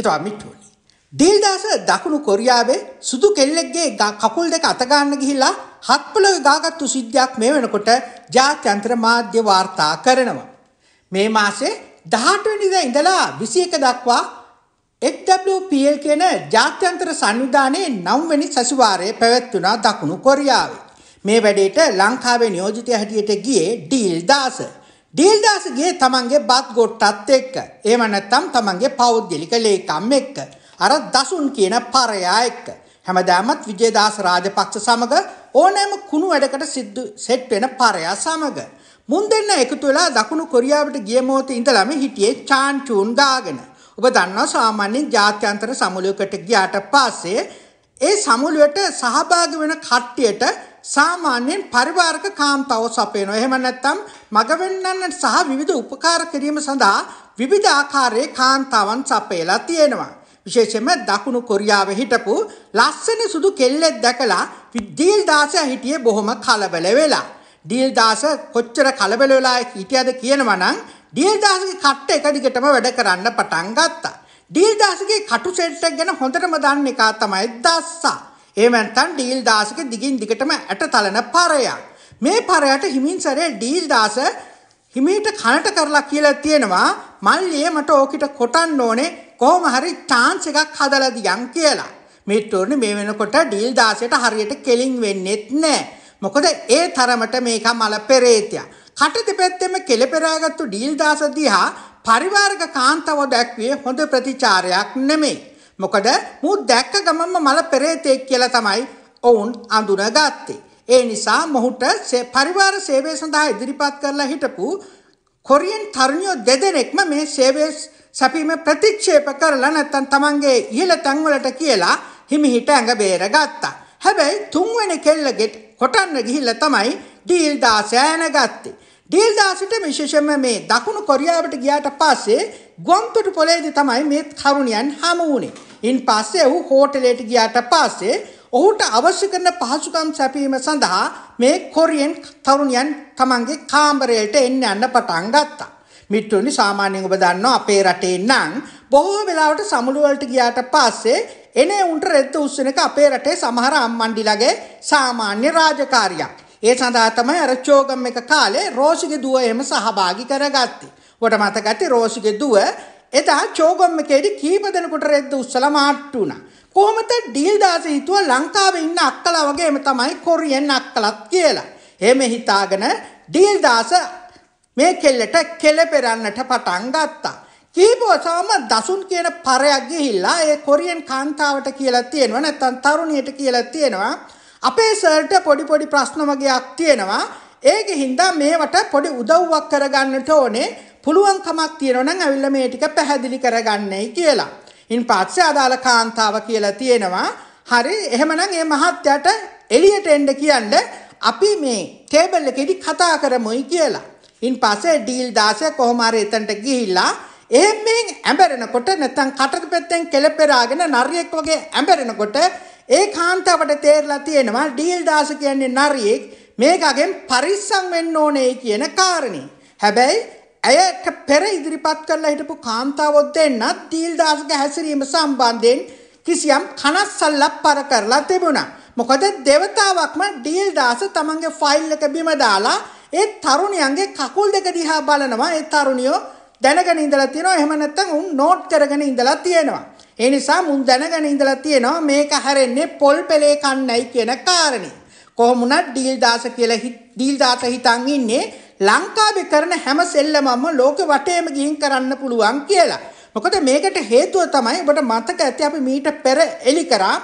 හිතුවා මිට්ටුවනි. දිල්දාස දකුණු කොරියාවේ සුදු කෙල්ලෙක්ගේ කකුල් දෙක අතගාන්න ගිහිලා හත්පලව ගාගත්තු සිද්ධියක් මේ වෙනකොට ජාත්‍යන්තර මාධ්‍ය වාර්තා කරනවා. මේ මාසේ 18 වෙනිදා ඉඳලා 21 දක්වා HWPL කියන ජාත්‍යන්තර සංවිධානයේ 9 වෙනි සැසිවාරයේ පැවැත්වුණා දකුණු කොරියාවේ. මේ වැඩේට ලංකාවේ නියෝජිතය හැටියට ගියේ ඩීල්දාස. ඩීල්දාසගේ තමන්ගේ බත් ගොට්ටත් එක්ක. එහෙම නැත්නම් තමන්ගේ පෞද්ගලික ලේකම් එක්ක. අර දසුන් කියන පරයා එක්ක. හැමදාමත් විජේදාස රාජපක්ෂ සමග ඕනෑම කුණු වැඩකට සිද්ධ සෙට් වෙන පරයා සමග. මුන් දෙන්න එකතු වෙලා දකුණු කොරියාවට ගිය මොහොතේ ඉඳලාම හිටියේ චාන් චූන් ගාගෙන. ඔබ දන්නවා සාමාන්‍යයෙන් ජාත්‍යන්තර සමුළුවකට ගියාට පස්සේ ඒ සමුළුවට සහභාගී වෙන කට්ටියට සාමාන්‍යයෙන් පරිවාරක කාන්තාව සපයනවා. එහෙම නැත්නම් මගවෙන්නන් සහ විවිධ උපකාර කිරීම සඳහා විවිධ ආකාරයේ කාන්තාවන් සපයලා තියෙනවා. විශේෂයෙන්ම දකුණු කොරියාවේ හිටපු ලස්සන සුදු කෙල්ලෙක් දැකලා ඩීල් දාසයා හිටියේ බොහොම කලබල වෙලා. ඩීල් දාස කොච්චර කලබල වෙලා හිටියද කියනවනම් ඩීල් දාසගේ කට්ට එක දිගටම වැඩ කරන්න පටන් ගත්තා. ඩීල්දාසගේ කටු සෙට් එක ගැන හොඳටම දන්න එකා තමයි දස්සා. එහෙම නැත්නම් ඩීල්දාසගේ දිගින් දිගටම ඇට තලන පරයා. මේ පරයට හිමින් සැරේ ඩීල්දාස හිමීට කනට කරලා කියලා තියෙනවා මල්ලියේ මට ඕකිට කොටන්න ඕනේ කොහොම හරි chance එකක් හදලා දියන් කියලා. මේ ටෝර්නි මේ වෙනකොට ඩීල් 16ට හරියට කෙලින් වෙන්නේත් නැහැ. මොකද ඒ තරමට මේක මල පෙරේතයා. කට දෙපැත්තෙම කෙලපෙරාගත්තු ඩීල් 16 දිහා පරිවාරක කාන්තාව දැක්වේ හොඳ ප්‍රතිචාරයක් නෙමේ. මොකද මූ දැක්ක ගමම මල පෙරේතෙක් කියලා තමයි ඔවුන් අඳුනගත්තේ. ඒ නිසා මොහුට පරිවාර සේවය සඳහා ඉදිරිපත් කරලා හිටපු කොරියන් තරුණියෝ දෙදෙනෙක්ම මේ සේවය සැපීම ප්‍රතික්ෂේප කරලා නැත්තම් තමන්ගේ ඉහළ තැන්වලට කියලා හිමිහිට ඇඟ බේරගත්තා. හැබැයි තුන්වෙනි කෙල්ලගෙත් කොටන්න ගිහිල්ලා තමයි ඩීල් 16 ඇනගත්තේ. ඩීල්දාසිට විශේෂම මේ දකුණු කොරියාවට ගියාට පස්සේ ගොම්තුටු පොලේදී තමයි මේ කරුණියන් හමු වුණේ. ඉන් පස්සේ ඔහු හෝටලයට ගියාට පස්සේ ඔහුට අවශ්‍ය කරන පහසුකම් සැපීම සඳහා මේ කොරියන් තරුණියන් තමන්ගේ කාමරයට එන්න යන්න පටන් ගත්තා. මිත්‍රුනි සාමාන්‍යයෙන් ඔබ දන්නවා අපේ රටේ නම් බොහෝ වෙලාවට සමුළු වලට ගියාට පස්සේ එනේ උන්ට රෙද්ද උස්සන එක අපේ රටේ සමහර අම්මන්ඩිලගේ සාමාන්‍ය රාජකාරියක්. ඒ සඳහා තමයි අර චෝගම් එක කාලේ රෝසිගේ දුව එහෙම සහභාගී කරගත්තේ. ඔබට මතකයි රෝසිගේ දුව එදා චෝගම් එකේදී කීප දෙනෙකුට රෙද්ද උස්සලා මාට්ටු වුණා. කොහොමද ඩීල්දාස හිතුවා ලංකාවේ ඉන්න අක්කලා වගේම තමයි කොරියන් අක්කලත් කියලා. එහෙම හිතාගෙන ඩීල්දාස මේ කෙල්ලට කෙලපෙරන්නට පටන් ගත්තා. කීප වසවම දසුන් කියන පරයක් ගිහිල්ලා ඒ කොරියන් කාන්තාවට කියලා තියෙනවා නැත්නම් තරුණියට කියලා තියෙනවා අපේ සර්ට පොඩි පොඩි ප්‍රශ්න වගේක් තියෙනවා. ඒක හින්දා මේවට පොඩි උදව්වක් කරගන්නට ඕනේ. පුළුවන් කමක් තියෙනවා නම් අවිල්ල මේ ටික පැහැදිලි කරගන්නයි කියලා. ඉන් පස්සේ අදාළ කාන්තාව කියලා තියෙනවා. හරි එහෙමනම් මේ මහත්යට එළියට එන්න කියන්න අපි මේ ටේබල් එකේදී කතා කරමුයි කියලා. ඉන් පස්සේ ඩීල් 16 කොහොම හරි එතනට ගිහිල්ලා එහෙන් මෙහෙන් ඇඹරෙනකොට නැත්නම් කටක පැත්තෙන් කෙලපෙරාගෙන නරියෙක් වගේ ඇඹරෙනකොට ඒ කාන්තාවට තේරලා තියෙනවා ඩීල් දාස කියන්නේ නරියෙක් මේකගෙන් පරිස්සම් වෙන්න ඕනේ කියන කාරණේ. හැබැයි ඇයට පෙර ඉදිරිපත් කරලා හිටපු කාන්තාවොත් දෙන්නත් ඩීල් දාසගේ හැසිරීම සම්බන්ධයෙන් කිසියම් කනස්සල්ලක් පර කරලා තිබුණා. මොකද දෙවතාවක්ම ඩීල් දාස තමන්ගේ ෆයිල් එක බිම දාලා ඒ තරුණියන්ගේ කකුල් දෙක දිහා බලනවා ඒ තරුණියෝ දැනගෙන ඉඳලා තියෙනවා එහෙම නැත්නම් උන් නෝට් කරගෙන ඉඳලා තියෙනවා ඒ නිසා මුන් දැනගෙන ඉඳලා තියෙනවා මේක හැරෙන්නේ පොල් පෙලේ කන්නයි කියන කාරණේ. කොහොමුණත් ඩීල් දාස කියලා ඩීල් දාස හිතන් ඉන්නේ ලංකාවේ කරන හැම සෙල්ලමම ලෝක වටේම ගිහින් කරන්න පුළුවන් කියලා. මොකද මේකට හේතුව තමයි ඔබට මතක ඇති අපි මීට පෙර එලි කරා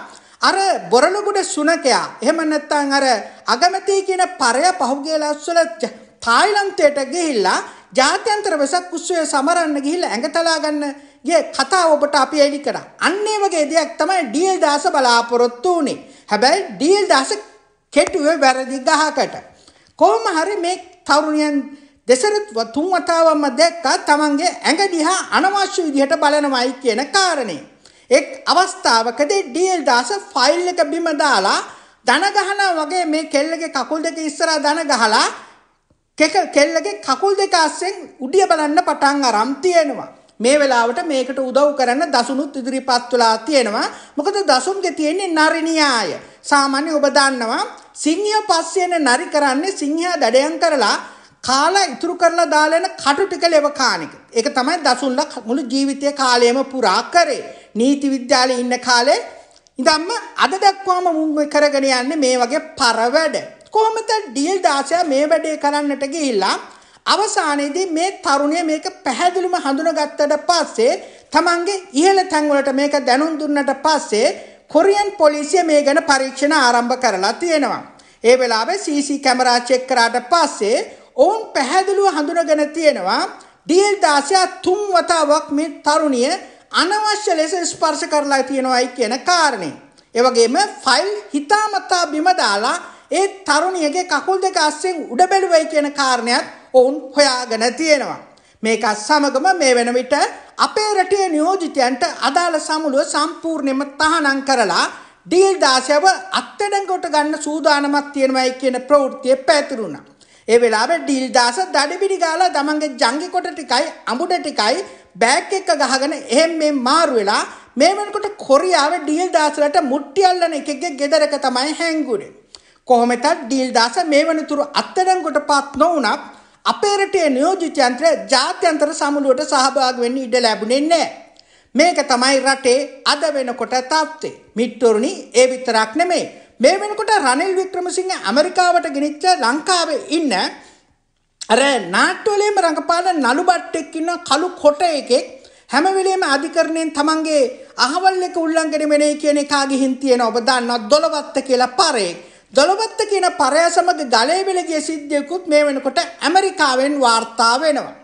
අර බොරලගොඩ සුනකයා එහෙම නැත්නම් අර අගමැති කියන පරය පහුගිය ලස්සල තායිලන්තයට ගිහිල්ලා ජාත්‍යන්තර වෙසක් උත්සවය සමරන්න ගිහිල්ලා ඇඟතලා ගන්න ගේ කතා ඔබට අපි එලි කරා. අන්න ඒ වගේ දෙයක් තමයි ඩීල් දාස බලාපොරොත්තු වුනේ. හැබැයි ඩීල් දාස කෙටුවේ වැරදි ගහකට. කොහොම හරි මේ තරුණියන් දෙසර තුන් වතාවක්ම දැක්කා තමන්ගේ ඇඟ දිහා අනවශ්‍ය විදිහට බලනවයි කියන කාරණේ. එක් අවස්ථාවකදී ඩීල් දාස ෆයිල් එක බිම දාලා දන ගහනා වගේ මේ කෙල්ලගේ කකුල් දෙක ඉස්සරහා දන ගහලා කෙල්ලගේ කකුල් දෙක අස්සෙන් උඩිය බලන්න පටන් අරන් තියෙනවා. මේ වෙලාවට මේකට උදව් කරන්න දසුනුත් ඉදිරිපත් වෙලා තියෙනවා. මොකද දසුන්ගේ තියෙන්නේ නරිනියාය. සාමාන්‍ය ඔබ දන්නවා සිංහය පස්සෙන් නරි කරන්නේ සිංහයා දඩයන් කරලා කාලා ඉතුරු කරලා දාලන කටු ටික ලෙව කාණික. ඒක තමයි දසුන්ලා මුළු ජීවිතය කාලයම පුරා කරේ. නීති විද්‍යාලේ ඉන්න කාලේ ඉඳන්ම අද දක්වාම මුම් කරගෙන යන්නේ මේ වගේ පරවැඩ. කොහොමද ඩීල් දාසයා මේ වැඩේ කරන්නට ගිහිල්ලා අවසානයේදී මේ තරුණය මේක පැහැදිලිවම හඳුනගත්තට පස්සේ තමන්ගේ ඉහළ තැන්වලට මේක දැනුම් දුන්නට පස්සේ කොරියන් පොලිසිය මේ ගැන පරීක්ෂණ ආරම්භ කරලා තියෙනවා. ඒ වෙලාවේ CC කැමරා චෙක් කරාට පස්සේ ඔවුන් පැහැදිලිව හඳුනගෙන තියෙනවා ඩීල් 16 තුන් වතාවක් මේ තරුණිය අනවශ්‍ය ලෙස ස්පර්ශ කරලා තියෙනවායි කියන කාරණේ. ඒ වගේම ෆයිල් හිතාමතා බිම දාලා ඒ තරුණියගේ කකුල් දෙක අස්සෙන් උඩ බැලුවයි කියන කාරණයක් ඔවුන් හොයාගෙන තියෙනවා. මේකත් සමගම මේ වෙන විට අපේ රටේ නියෝජිතයන්ට අදාළ සමුළුව සම්පූර්ණයෙන්ම තහනම් කරලා ඩීල් 16ව අත්අඩංගුවට ගන්න සූදානමක් තියෙනවායි කියන ප්‍රවෘත්තිය පැතිරුණා. ඒ වෙලාවේ ඩීල් 16 දඩබිඩි ගාලා තමන්ගේ ජංගි කොට ටිකයි අඹුඩ ටිකයි බෑග් එක ගහගෙන එහෙන් මේ මාරු වෙලා මේ වෙනකොට කොරියාවේ ඩීල් 16 ලට මුට්ටි අල්ලන එකෙක්ගේ ගෙදරක තමයි හැංගුනේ. කොහොමතත් ඩීල් දාස මේ වනතුරු අත්අඩංගුවට පත් නොවුනත් අපේ රටේ නියෝජිත යන්ත්‍රය ජාත්‍යන්තර සමුළුවට සහභාගී වෙන්න ඉඩ ලැබුණේ නැහැ. මේක තමයි රටේ අද වෙනකොට තත්ත්වය. මිත්තුරුනි ඒ විතරක් නෙමෙයි. මේ වෙනකොට රනිල් වික්‍රමසිංහ ඇමරිකාවට ගෙනිච්ච ලංකාවේ ඉන්න අර නාට්‍යවලේම රඟපාන නළු බට්ටෙක් ඉන්න කළු කොට එකෙක් හැම වෙලේම අධිකරණයෙන් තමන්ගේ අහවල් එක උල්ලංඝනය වෙන්නේ කියන එකාගෙහින් තියෙන ඔබ දන්නවා දොළවත්ත කියලා පරේ. දොළොබත්ත කියන පරයා සමග ගලේ වෙලගිය සිද්ධියකුත් මේ වෙනකොට ඇමරිකාවෙන් වාර්තා වෙනවා.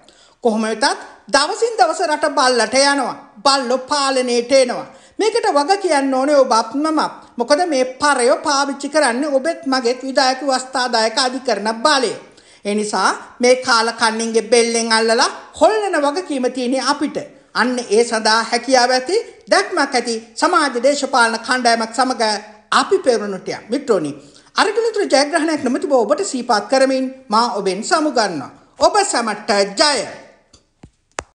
කොහොම වෙතත් දවසින් දවස රට බල්ලට යනවා. බල්ලෝ පාලනයට එනවා. මේකට වග කියන්න ඕනේ ඔබ අප්මම. මොකද මේ පරයෝ පාවිච්චි කරන්නේ ඔබෙත් මගෙත් විදායක වස්ථාදායක අධිකරණ බලය. එනිසා මේ කාල කන්නින්ගේ බෙල්ලෙන් අල්ලලා හොල්ලන වගකීම තියෙන අපිට. අන්න ඒ සඳහා හැකියාව ඇති දැක්මක් ඇති සමාජ දේශපාලන කණ්ඩායමක් සමග අපි පෙරුණුටයක් මිත්‍රෝනි අර්ගමිතුර ජයග්‍රහණයක් නොමැති බව ඔබට සීපාත් කරමින් මා ඔබෙන් සමුගන්නවා. ඔබ සැමට ජය!